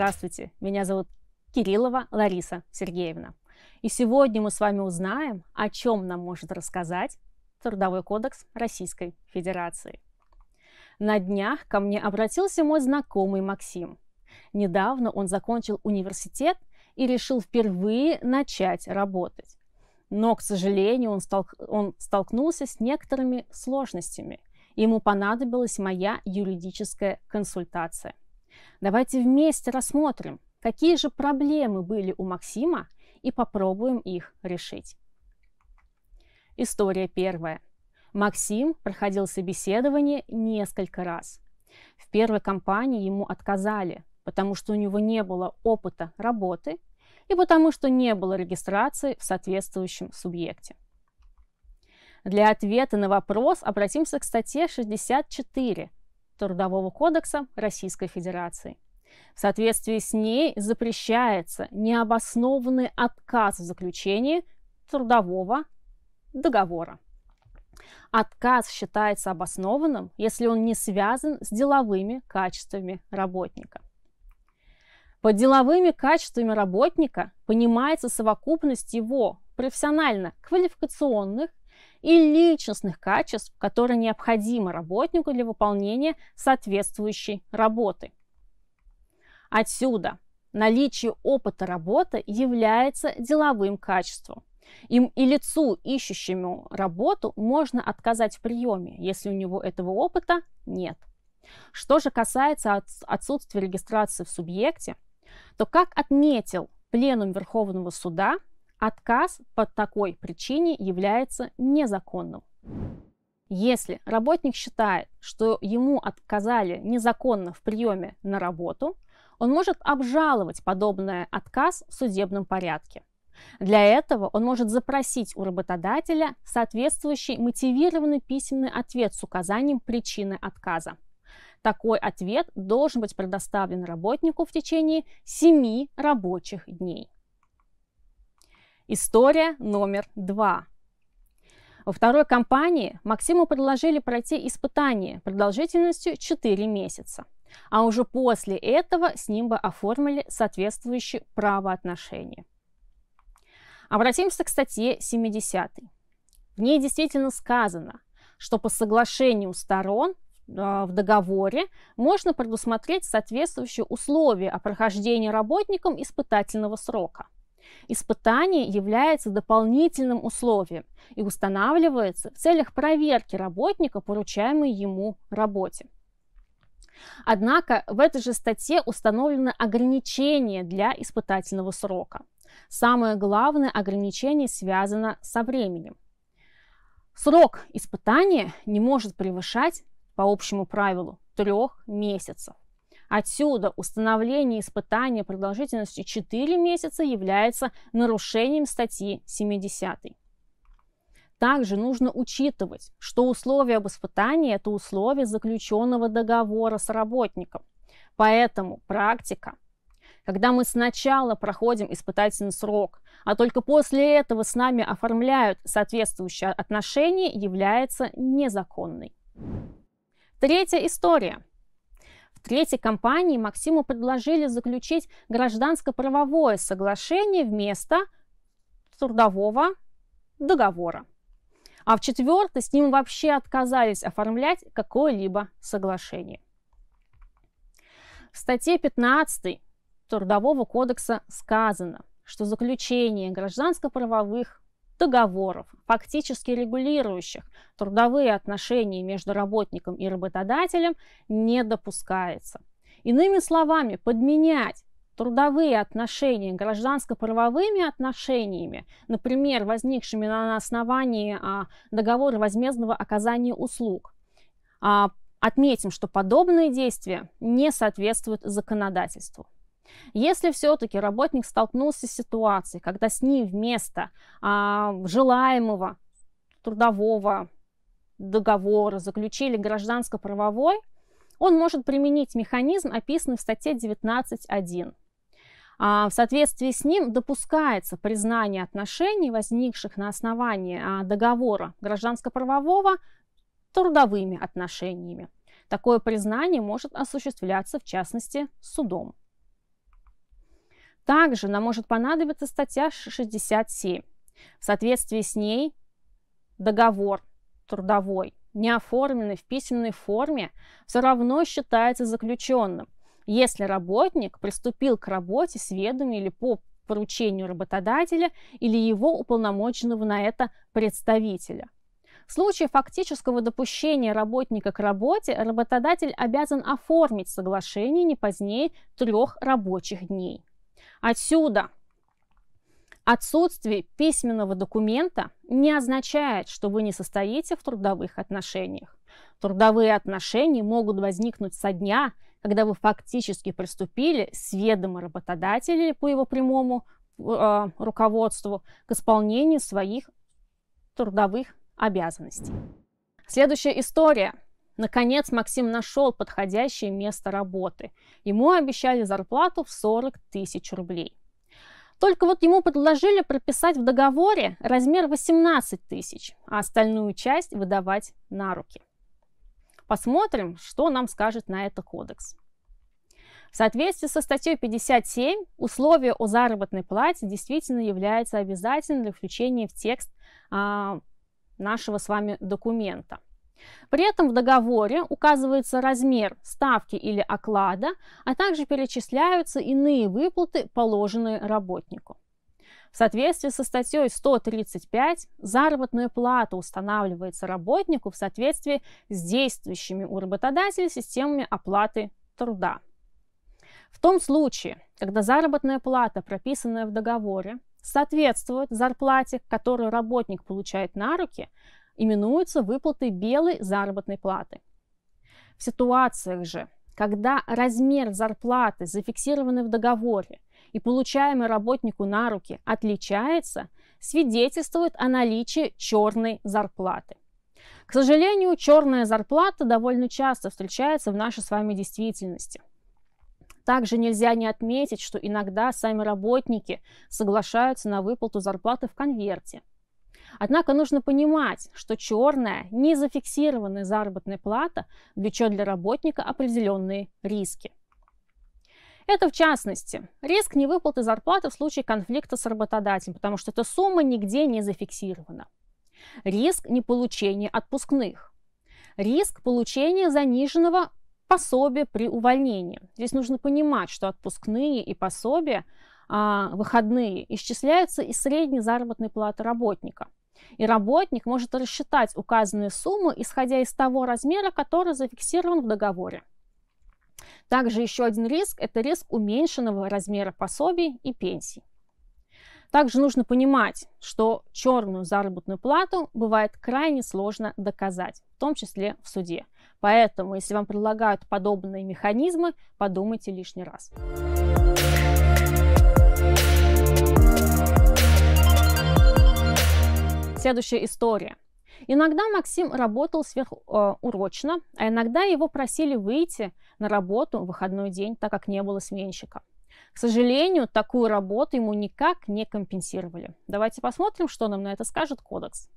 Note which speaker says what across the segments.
Speaker 1: Здравствуйте, меня зовут Кириллова Лариса Сергеевна. И сегодня мы с вами узнаем, о чем нам может рассказать Трудовой кодекс Российской Федерации. На днях ко мне обратился мой знакомый Максим. Недавно он закончил университет и решил впервые начать работать. Но, к сожалению, он, столк... он столкнулся с некоторыми сложностями. Ему понадобилась моя юридическая консультация – Давайте вместе рассмотрим, какие же проблемы были у Максима и попробуем их решить. История первая. Максим проходил собеседование несколько раз. В первой компании ему отказали, потому что у него не было опыта работы и потому что не было регистрации в соответствующем субъекте. Для ответа на вопрос обратимся к статье 64 Трудового кодекса Российской Федерации. В соответствии с ней запрещается необоснованный отказ в заключении трудового договора. Отказ считается обоснованным, если он не связан с деловыми качествами работника. Под деловыми качествами работника понимается совокупность его профессионально-квалификационных и личностных качеств, которые необходимы работнику для выполнения соответствующей работы. Отсюда наличие опыта работы является деловым качеством. Им и лицу, ищущему работу, можно отказать в приеме, если у него этого опыта нет. Что же касается отсутствия регистрации в субъекте, то, как отметил Пленум Верховного Суда – Отказ по такой причине является незаконным. Если работник считает, что ему отказали незаконно в приеме на работу, он может обжаловать подобный отказ в судебном порядке. Для этого он может запросить у работодателя соответствующий мотивированный письменный ответ с указанием причины отказа. Такой ответ должен быть предоставлен работнику в течение 7 рабочих дней. История номер два. Во второй компании Максиму предложили пройти испытание продолжительностью 4 месяца, а уже после этого с ним бы оформили соответствующие правоотношения. Обратимся к статье 70. В ней действительно сказано, что по соглашению сторон э, в договоре можно предусмотреть соответствующие условия о прохождении работником испытательного срока – Испытание является дополнительным условием и устанавливается в целях проверки работника, поручаемой ему работе. Однако в этой же статье установлены ограничения для испытательного срока. Самое главное ограничение связано со временем. Срок испытания не может превышать, по общему правилу, трех месяцев. Отсюда установление испытания продолжительностью 4 месяца является нарушением статьи 70. Также нужно учитывать, что условия об испытании – это условия заключенного договора с работником. Поэтому практика, когда мы сначала проходим испытательный срок, а только после этого с нами оформляют соответствующие отношения, является незаконной. Третья история – в третьей компании Максиму предложили заключить гражданско-правовое соглашение вместо трудового договора. А в четвертой с ним вообще отказались оформлять какое-либо соглашение. В статье 15 Трудового кодекса сказано, что заключение гражданско-правовых договоров, фактически регулирующих трудовые отношения между работником и работодателем, не допускается. Иными словами, подменять трудовые отношения гражданско-правовыми отношениями, например, возникшими на основании а, договора возмездного оказания услуг. А, отметим, что подобные действия не соответствуют законодательству. Если все-таки работник столкнулся с ситуацией, когда с ним вместо а, желаемого трудового договора заключили гражданско-правовой, он может применить механизм, описанный в статье 19.1. А, в соответствии с ним допускается признание отношений, возникших на основании а, договора гражданско-правового, трудовыми отношениями. Такое признание может осуществляться, в частности, судом. Также нам может понадобиться статья 67. В соответствии с ней договор трудовой, не оформленный в письменной форме, все равно считается заключенным, если работник приступил к работе с ведоми или по поручению работодателя или его уполномоченного на это представителя. В случае фактического допущения работника к работе работодатель обязан оформить соглашение не позднее трех рабочих дней. Отсюда отсутствие письменного документа не означает, что вы не состоите в трудовых отношениях. Трудовые отношения могут возникнуть со дня, когда вы фактически приступили с ведома работодателя по его прямому э, руководству к исполнению своих трудовых обязанностей. Следующая история – Наконец Максим нашел подходящее место работы. Ему обещали зарплату в 40 тысяч рублей. Только вот ему предложили прописать в договоре размер 18 тысяч, а остальную часть выдавать на руки. Посмотрим, что нам скажет на это кодекс. В соответствии со статьей 57 условие о заработной плате действительно является обязательным для включения в текст а, нашего с вами документа. При этом в договоре указывается размер ставки или оклада, а также перечисляются иные выплаты, положенные работнику. В соответствии со статьей 135 заработная плата устанавливается работнику в соответствии с действующими у работодателя системами оплаты труда. В том случае, когда заработная плата, прописанная в договоре, соответствует зарплате, которую работник получает на руки, именуются выплаты белой заработной платы. В ситуациях же, когда размер зарплаты, зафиксированный в договоре, и получаемый работнику на руки отличается, свидетельствует о наличии черной зарплаты. К сожалению, черная зарплата довольно часто встречается в нашей с вами действительности. Также нельзя не отметить, что иногда сами работники соглашаются на выплату зарплаты в конверте, Однако нужно понимать, что черная, не зафиксированная заработная плата влечет для работника определенные риски. Это в частности риск невыплаты зарплаты в случае конфликта с работодателем, потому что эта сумма нигде не зафиксирована. Риск неполучения отпускных. Риск получения заниженного пособия при увольнении. Здесь нужно понимать, что отпускные и пособия, а, выходные исчисляются из средней заработной платы работника – и работник может рассчитать указанную сумму, исходя из того размера, который зафиксирован в договоре. Также еще один риск – это риск уменьшенного размера пособий и пенсий. Также нужно понимать, что черную заработную плату бывает крайне сложно доказать, в том числе в суде. Поэтому, если вам предлагают подобные механизмы, подумайте лишний раз. Следующая история. Иногда Максим работал сверхурочно, э, а иногда его просили выйти на работу в выходной день, так как не было сменщика. К сожалению, такую работу ему никак не компенсировали. Давайте посмотрим, что нам на это скажет кодекс.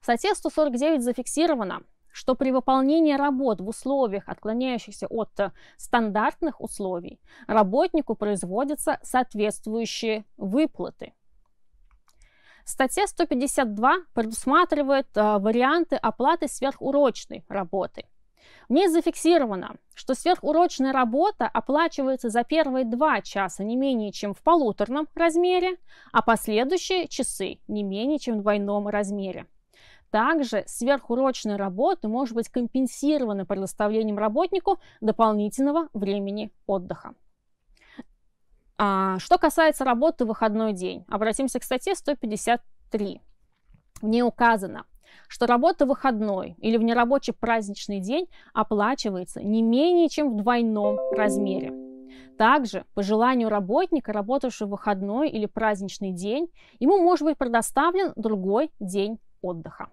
Speaker 1: В статье 149 зафиксировано, что при выполнении работ в условиях, отклоняющихся от э, стандартных условий, работнику производятся соответствующие выплаты – Статья 152 предусматривает э, варианты оплаты сверхурочной работы. В ней зафиксировано, что сверхурочная работа оплачивается за первые два часа не менее чем в полуторном размере, а последующие часы не менее чем в двойном размере. Также сверхурочная работа может быть компенсирована предоставлением работнику дополнительного времени отдыха. А, что касается работы в выходной день, обратимся к статье 153. Не указано, что работа в выходной или в нерабочий праздничный день оплачивается не менее чем в двойном размере. Также, по желанию работника, работавшего в выходной или праздничный день, ему может быть предоставлен другой день отдыха.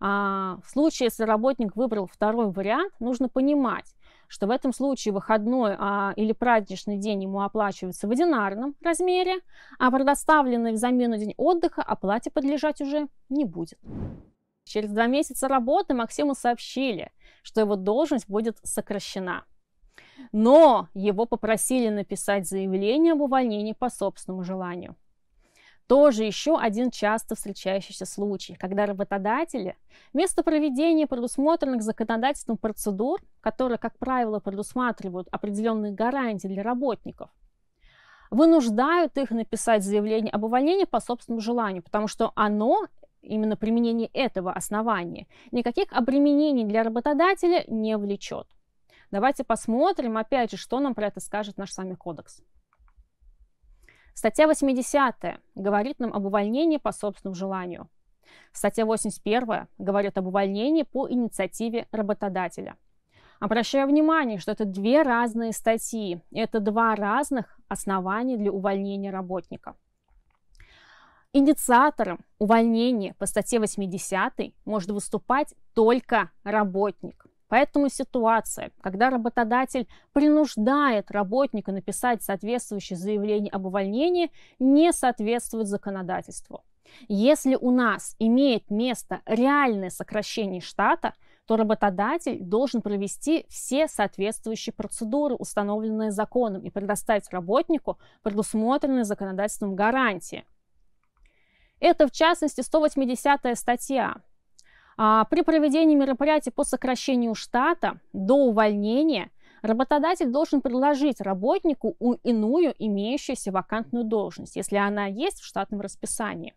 Speaker 1: А в случае, если работник выбрал второй вариант, нужно понимать, что в этом случае выходной а, или праздничный день ему оплачивается в одинарном размере, а предоставленный взамен день отдыха оплате подлежать уже не будет. Через два месяца работы Максиму сообщили, что его должность будет сокращена. Но его попросили написать заявление об увольнении по собственному желанию. Тоже еще один часто встречающийся случай, когда работодатели вместо проведения предусмотренных законодательством процедур, которые, как правило, предусматривают определенные гарантии для работников, вынуждают их написать заявление об увольнении по собственному желанию, потому что оно, именно применение этого основания, никаких обременений для работодателя не влечет. Давайте посмотрим, опять же, что нам про это скажет наш сами кодекс. Статья 80 говорит нам об увольнении по собственному желанию. Статья 81 говорит об увольнении по инициативе работодателя. Обращаю внимание, что это две разные статьи. Это два разных основания для увольнения работника. Инициатором увольнения по статье 80 может выступать только работник – Поэтому ситуация, когда работодатель принуждает работника написать соответствующее заявление об увольнении, не соответствует законодательству. Если у нас имеет место реальное сокращение штата, то работодатель должен провести все соответствующие процедуры, установленные законом, и предоставить работнику предусмотренные законодательством гарантии. Это, в частности, 180-я статья а, при проведении мероприятий по сокращению штата до увольнения работодатель должен предложить работнику иную имеющуюся вакантную должность, если она есть в штатном расписании.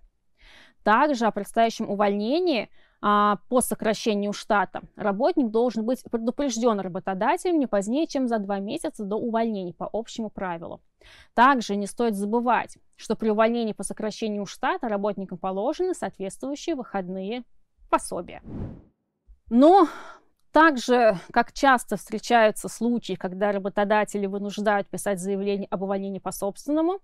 Speaker 1: Также о предстоящем увольнении а, по сокращению штата работник должен быть предупрежден работодателем не позднее, чем за два месяца до увольнения по общему правилу. Также не стоит забывать, что при увольнении по сокращению штата работникам положены соответствующие выходные пособие. Но так же, как часто встречаются случаи, когда работодатели вынуждают писать заявление об увольнении по собственному,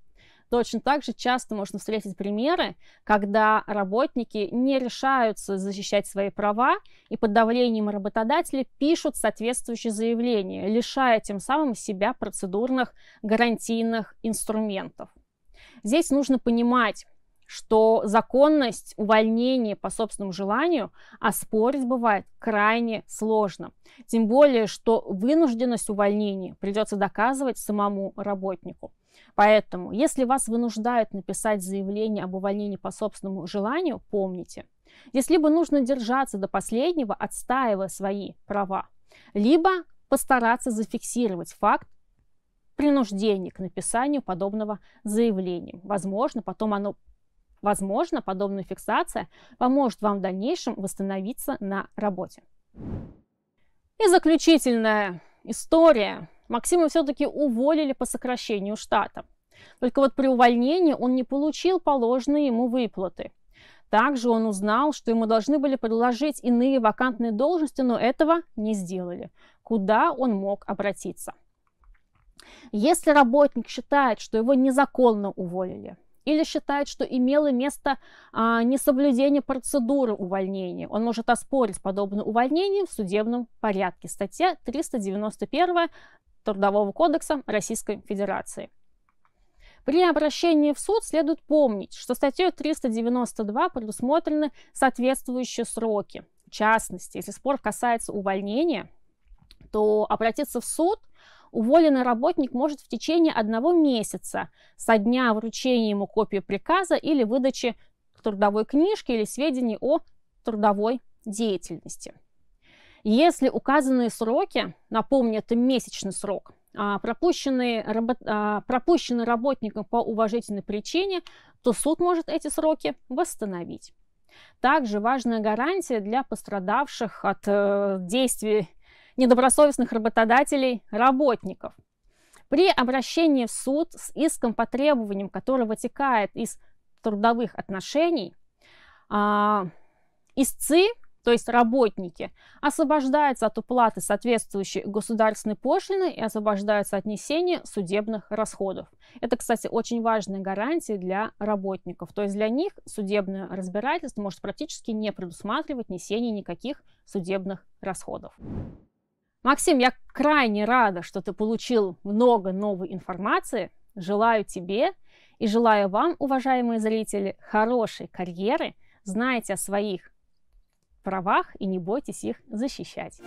Speaker 1: точно так же часто можно встретить примеры, когда работники не решаются защищать свои права и под давлением работодателя пишут соответствующие заявления, лишая тем самым себя процедурных гарантийных инструментов. Здесь нужно понимать, что законность увольнения по собственному желанию оспорить а бывает крайне сложно. Тем более, что вынужденность увольнения придется доказывать самому работнику. Поэтому, если вас вынуждают написать заявление об увольнении по собственному желанию, помните, здесь либо нужно держаться до последнего, отстаивая свои права, либо постараться зафиксировать факт принуждения к написанию подобного заявления. Возможно, потом оно Возможно, подобная фиксация поможет вам в дальнейшем восстановиться на работе. И заключительная история. Максима все-таки уволили по сокращению штата. Только вот при увольнении он не получил положенные ему выплаты. Также он узнал, что ему должны были предложить иные вакантные должности, но этого не сделали. Куда он мог обратиться? Если работник считает, что его незаконно уволили, или считает, что имело место а, несоблюдение процедуры увольнения. Он может оспорить подобное увольнение в судебном порядке. Статья 391 Трудового кодекса Российской Федерации. При обращении в суд следует помнить, что статьей 392 предусмотрены соответствующие сроки. В частности, если спор касается увольнения, то обратиться в суд уволенный работник может в течение одного месяца со дня вручения ему копии приказа или выдачи трудовой книжки или сведений о трудовой деятельности. Если указанные сроки, напомню, это месячный срок, а, пропущенные, а, пропущены работником по уважительной причине, то суд может эти сроки восстановить. Также важная гарантия для пострадавших от э, действий недобросовестных работодателей работников. При обращении в суд с иском по требованиям, которое вытекает из трудовых отношений, а, истцы, то есть работники, освобождаются от уплаты соответствующей государственной пошлины и освобождаются от несения судебных расходов. Это, кстати, очень важная гарантия для работников. То есть для них судебное разбирательство может практически не предусматривать несение никаких судебных расходов. Максим, я крайне рада, что ты получил много новой информации. Желаю тебе и желаю вам, уважаемые зрители, хорошей карьеры. Знайте о своих правах и не бойтесь их защищать.